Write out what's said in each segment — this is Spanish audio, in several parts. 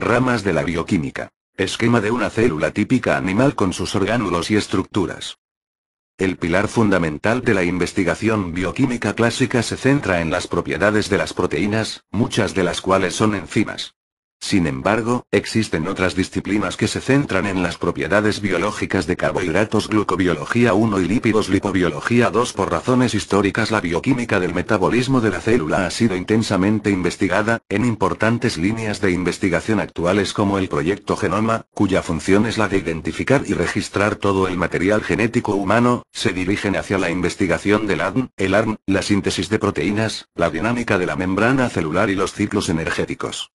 Ramas de la bioquímica. Esquema de una célula típica animal con sus orgánulos y estructuras. El pilar fundamental de la investigación bioquímica clásica se centra en las propiedades de las proteínas, muchas de las cuales son enzimas. Sin embargo, existen otras disciplinas que se centran en las propiedades biológicas de carbohidratos glucobiología 1 y lípidos lipobiología 2 por razones históricas la bioquímica del metabolismo de la célula ha sido intensamente investigada, en importantes líneas de investigación actuales como el proyecto Genoma, cuya función es la de identificar y registrar todo el material genético humano, se dirigen hacia la investigación del ADN, el ARN, la síntesis de proteínas, la dinámica de la membrana celular y los ciclos energéticos.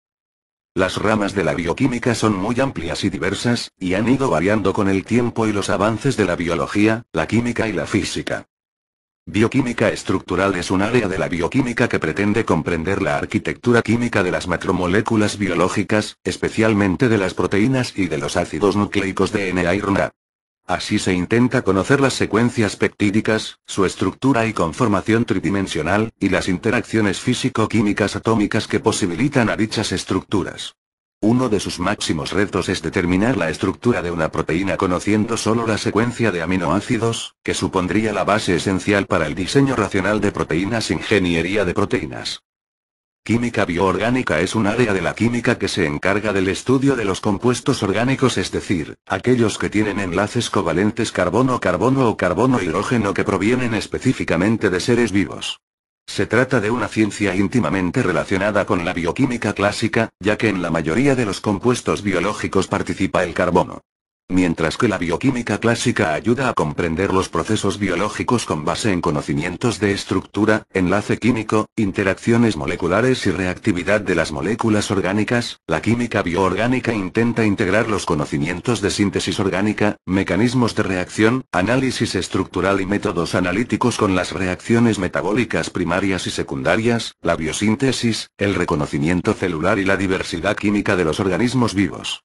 Las ramas de la bioquímica son muy amplias y diversas, y han ido variando con el tiempo y los avances de la biología, la química y la física. Bioquímica estructural es un área de la bioquímica que pretende comprender la arquitectura química de las macromoléculas biológicas, especialmente de las proteínas y de los ácidos nucleicos DNA y RNA. Así se intenta conocer las secuencias peptídicas, su estructura y conformación tridimensional, y las interacciones físico-químicas atómicas que posibilitan a dichas estructuras. Uno de sus máximos retos es determinar la estructura de una proteína conociendo solo la secuencia de aminoácidos, que supondría la base esencial para el diseño racional de proteínas e ingeniería de proteínas. Química bioorgánica es un área de la química que se encarga del estudio de los compuestos orgánicos, es decir, aquellos que tienen enlaces covalentes carbono-carbono o carbono-hidrógeno que provienen específicamente de seres vivos. Se trata de una ciencia íntimamente relacionada con la bioquímica clásica, ya que en la mayoría de los compuestos biológicos participa el carbono. Mientras que la bioquímica clásica ayuda a comprender los procesos biológicos con base en conocimientos de estructura, enlace químico, interacciones moleculares y reactividad de las moléculas orgánicas, la química bioorgánica intenta integrar los conocimientos de síntesis orgánica, mecanismos de reacción, análisis estructural y métodos analíticos con las reacciones metabólicas primarias y secundarias, la biosíntesis, el reconocimiento celular y la diversidad química de los organismos vivos.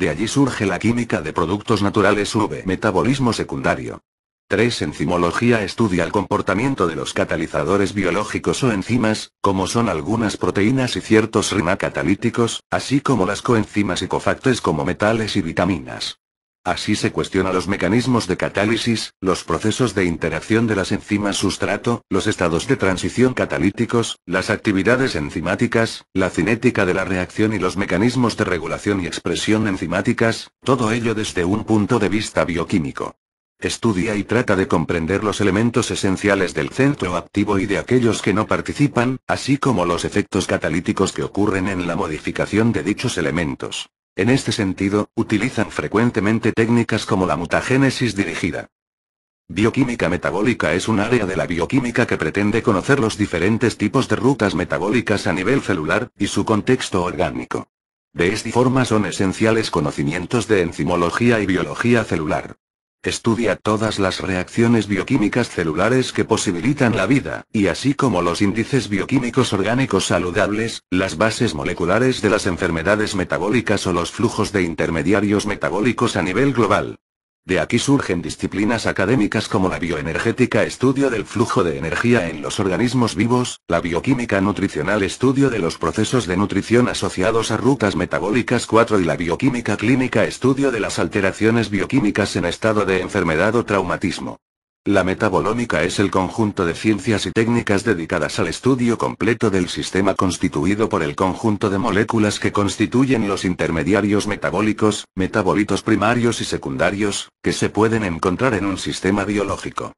De allí surge la química de productos naturales V metabolismo secundario. 3. Enzimología estudia el comportamiento de los catalizadores biológicos o enzimas, como son algunas proteínas y ciertos RNA catalíticos, así como las coenzimas y cofactores como metales y vitaminas. Así se cuestiona los mecanismos de catálisis, los procesos de interacción de las enzimas sustrato, los estados de transición catalíticos, las actividades enzimáticas, la cinética de la reacción y los mecanismos de regulación y expresión enzimáticas, todo ello desde un punto de vista bioquímico. Estudia y trata de comprender los elementos esenciales del centro activo y de aquellos que no participan, así como los efectos catalíticos que ocurren en la modificación de dichos elementos. En este sentido, utilizan frecuentemente técnicas como la mutagénesis dirigida. Bioquímica metabólica es un área de la bioquímica que pretende conocer los diferentes tipos de rutas metabólicas a nivel celular, y su contexto orgánico. De esta forma son esenciales conocimientos de enzimología y biología celular. Estudia todas las reacciones bioquímicas celulares que posibilitan la vida, y así como los índices bioquímicos orgánicos saludables, las bases moleculares de las enfermedades metabólicas o los flujos de intermediarios metabólicos a nivel global. De aquí surgen disciplinas académicas como la bioenergética, estudio del flujo de energía en los organismos vivos, la bioquímica nutricional, estudio de los procesos de nutrición asociados a rutas metabólicas 4 y la bioquímica clínica, estudio de las alteraciones bioquímicas en estado de enfermedad o traumatismo. La metabolómica es el conjunto de ciencias y técnicas dedicadas al estudio completo del sistema constituido por el conjunto de moléculas que constituyen los intermediarios metabólicos, metabolitos primarios y secundarios, que se pueden encontrar en un sistema biológico.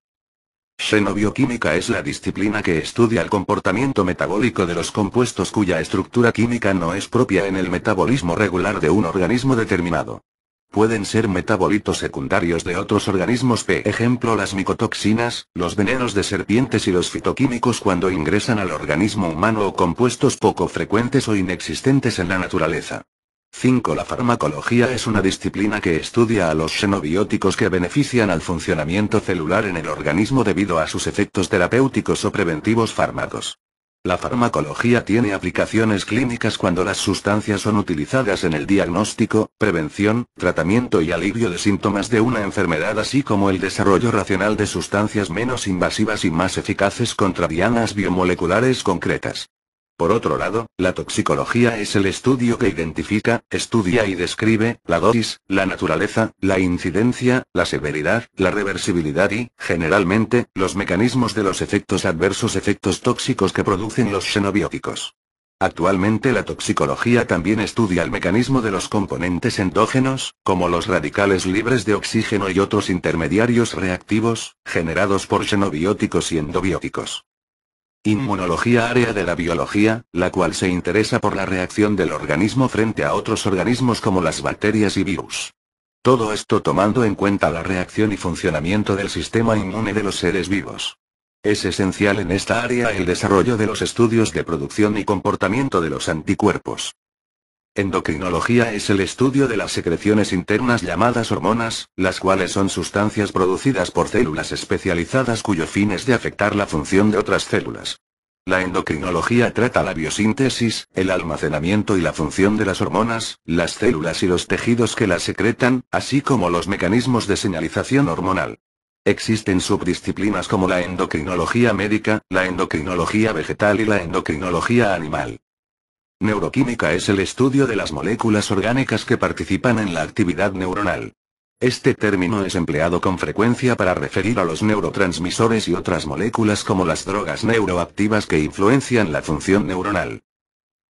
Xenobioquímica es la disciplina que estudia el comportamiento metabólico de los compuestos cuya estructura química no es propia en el metabolismo regular de un organismo determinado. Pueden ser metabolitos secundarios de otros organismos, p. ejemplo las micotoxinas, los venenos de serpientes y los fitoquímicos cuando ingresan al organismo humano o compuestos poco frecuentes o inexistentes en la naturaleza. 5. La farmacología es una disciplina que estudia a los xenobióticos que benefician al funcionamiento celular en el organismo debido a sus efectos terapéuticos o preventivos fármacos. La farmacología tiene aplicaciones clínicas cuando las sustancias son utilizadas en el diagnóstico, prevención, tratamiento y alivio de síntomas de una enfermedad así como el desarrollo racional de sustancias menos invasivas y más eficaces contra dianas biomoleculares concretas. Por otro lado, la toxicología es el estudio que identifica, estudia y describe, la dosis, la naturaleza, la incidencia, la severidad, la reversibilidad y, generalmente, los mecanismos de los efectos adversos efectos tóxicos que producen los xenobióticos. Actualmente la toxicología también estudia el mecanismo de los componentes endógenos, como los radicales libres de oxígeno y otros intermediarios reactivos, generados por xenobióticos y endobióticos. Inmunología área de la biología, la cual se interesa por la reacción del organismo frente a otros organismos como las bacterias y virus. Todo esto tomando en cuenta la reacción y funcionamiento del sistema inmune de los seres vivos. Es esencial en esta área el desarrollo de los estudios de producción y comportamiento de los anticuerpos. Endocrinología es el estudio de las secreciones internas llamadas hormonas, las cuales son sustancias producidas por células especializadas cuyo fin es de afectar la función de otras células. La endocrinología trata la biosíntesis, el almacenamiento y la función de las hormonas, las células y los tejidos que las secretan, así como los mecanismos de señalización hormonal. Existen subdisciplinas como la endocrinología médica, la endocrinología vegetal y la endocrinología animal. Neuroquímica es el estudio de las moléculas orgánicas que participan en la actividad neuronal. Este término es empleado con frecuencia para referir a los neurotransmisores y otras moléculas como las drogas neuroactivas que influencian la función neuronal.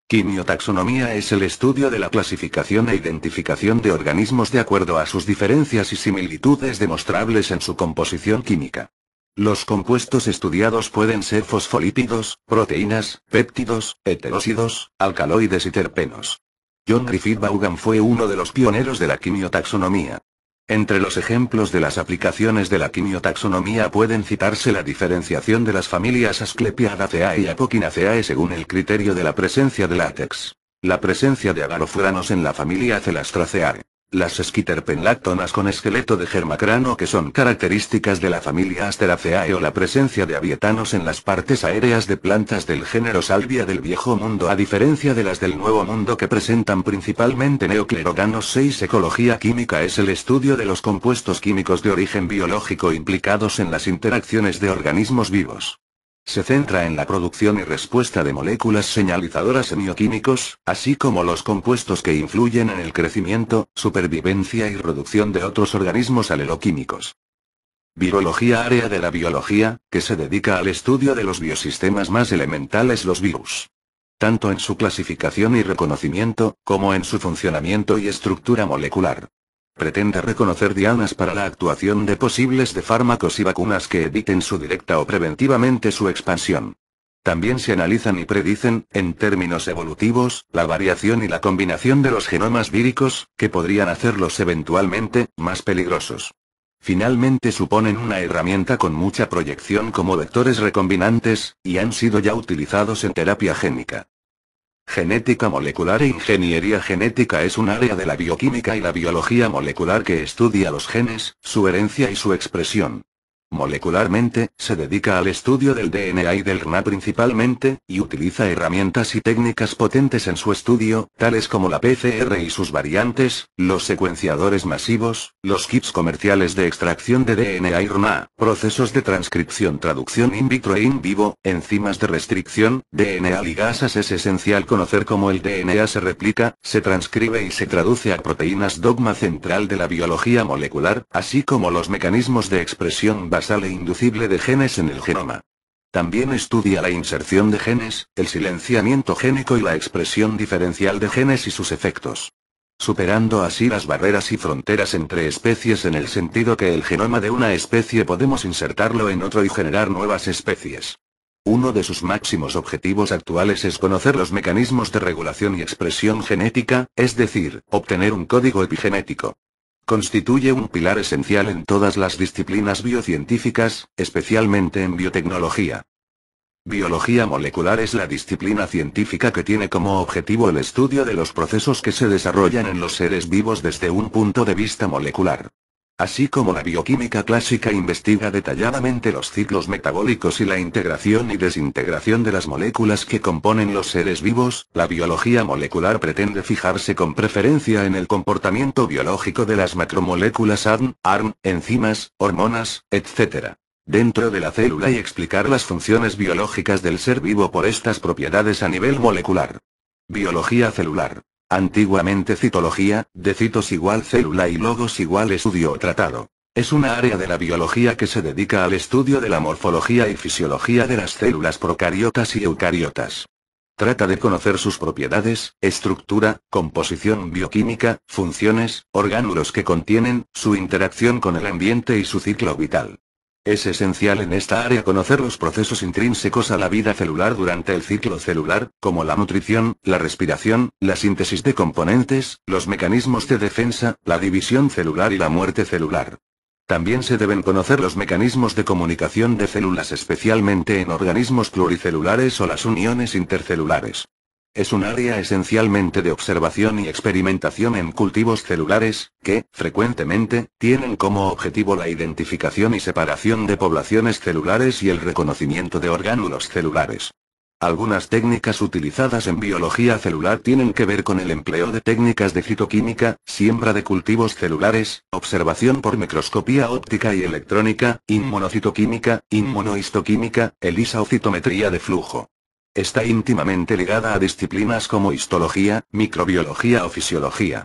Quimiotaxonomía es el estudio de la clasificación e identificación de organismos de acuerdo a sus diferencias y similitudes demostrables en su composición química. Los compuestos estudiados pueden ser fosfolípidos, proteínas, péptidos, heterósidos, alcaloides y terpenos. John Griffith Vaughan fue uno de los pioneros de la quimiotaxonomía. Entre los ejemplos de las aplicaciones de la quimiotaxonomía pueden citarse la diferenciación de las familias Asclepiadaceae y Apocynaceae según el criterio de la presencia de látex, la presencia de agarofuranos en la familia Celastraceae, las esquiterpenlactonas con esqueleto de germacrano que son características de la familia Asteraceae o la presencia de avietanos en las partes aéreas de plantas del género Salvia del Viejo Mundo a diferencia de las del Nuevo Mundo que presentan principalmente neocleroganos 6 Ecología química es el estudio de los compuestos químicos de origen biológico implicados en las interacciones de organismos vivos. Se centra en la producción y respuesta de moléculas señalizadoras semioquímicos, así como los compuestos que influyen en el crecimiento, supervivencia y reducción de otros organismos aleloquímicos. Virología área de la biología, que se dedica al estudio de los biosistemas más elementales los virus tanto en su clasificación y reconocimiento, como en su funcionamiento y estructura molecular. Pretende reconocer dianas para la actuación de posibles de fármacos y vacunas que eviten su directa o preventivamente su expansión. También se analizan y predicen, en términos evolutivos, la variación y la combinación de los genomas víricos, que podrían hacerlos eventualmente, más peligrosos. Finalmente suponen una herramienta con mucha proyección como vectores recombinantes, y han sido ya utilizados en terapia génica. Genética molecular e ingeniería genética es un área de la bioquímica y la biología molecular que estudia los genes, su herencia y su expresión. Molecularmente, se dedica al estudio del DNA y del RNA principalmente, y utiliza herramientas y técnicas potentes en su estudio, tales como la PCR y sus variantes, los secuenciadores masivos, los kits comerciales de extracción de DNA y RNA, procesos de transcripción, traducción in vitro e in vivo, enzimas de restricción, DNA ligasas. Es esencial conocer cómo el DNA se replica, se transcribe y se traduce a proteínas, dogma central de la biología molecular, así como los mecanismos de expresión basal e inducible de genes en el genoma. También estudia la inserción de genes, el silenciamiento génico y la expresión diferencial de genes y sus efectos. Superando así las barreras y fronteras entre especies en el sentido que el genoma de una especie podemos insertarlo en otro y generar nuevas especies. Uno de sus máximos objetivos actuales es conocer los mecanismos de regulación y expresión genética, es decir, obtener un código epigenético. Constituye un pilar esencial en todas las disciplinas biocientíficas, especialmente en biotecnología. Biología molecular es la disciplina científica que tiene como objetivo el estudio de los procesos que se desarrollan en los seres vivos desde un punto de vista molecular. Así como la bioquímica clásica investiga detalladamente los ciclos metabólicos y la integración y desintegración de las moléculas que componen los seres vivos, la biología molecular pretende fijarse con preferencia en el comportamiento biológico de las macromoléculas ADN, ARN, enzimas, hormonas, etc. Dentro de la célula y explicar las funciones biológicas del ser vivo por estas propiedades a nivel molecular. Biología celular. Antiguamente citología, de citos igual célula y logos igual estudio o tratado. Es una área de la biología que se dedica al estudio de la morfología y fisiología de las células procariotas y eucariotas. Trata de conocer sus propiedades, estructura, composición bioquímica, funciones, orgánulos que contienen, su interacción con el ambiente y su ciclo vital. Es esencial en esta área conocer los procesos intrínsecos a la vida celular durante el ciclo celular, como la nutrición, la respiración, la síntesis de componentes, los mecanismos de defensa, la división celular y la muerte celular. También se deben conocer los mecanismos de comunicación de células especialmente en organismos pluricelulares o las uniones intercelulares. Es un área esencialmente de observación y experimentación en cultivos celulares, que, frecuentemente, tienen como objetivo la identificación y separación de poblaciones celulares y el reconocimiento de orgánulos celulares. Algunas técnicas utilizadas en biología celular tienen que ver con el empleo de técnicas de citoquímica, siembra de cultivos celulares, observación por microscopía óptica y electrónica, inmunocitoquímica, inmunohistoquímica, elisa o citometría de flujo. Está íntimamente ligada a disciplinas como histología, microbiología o fisiología.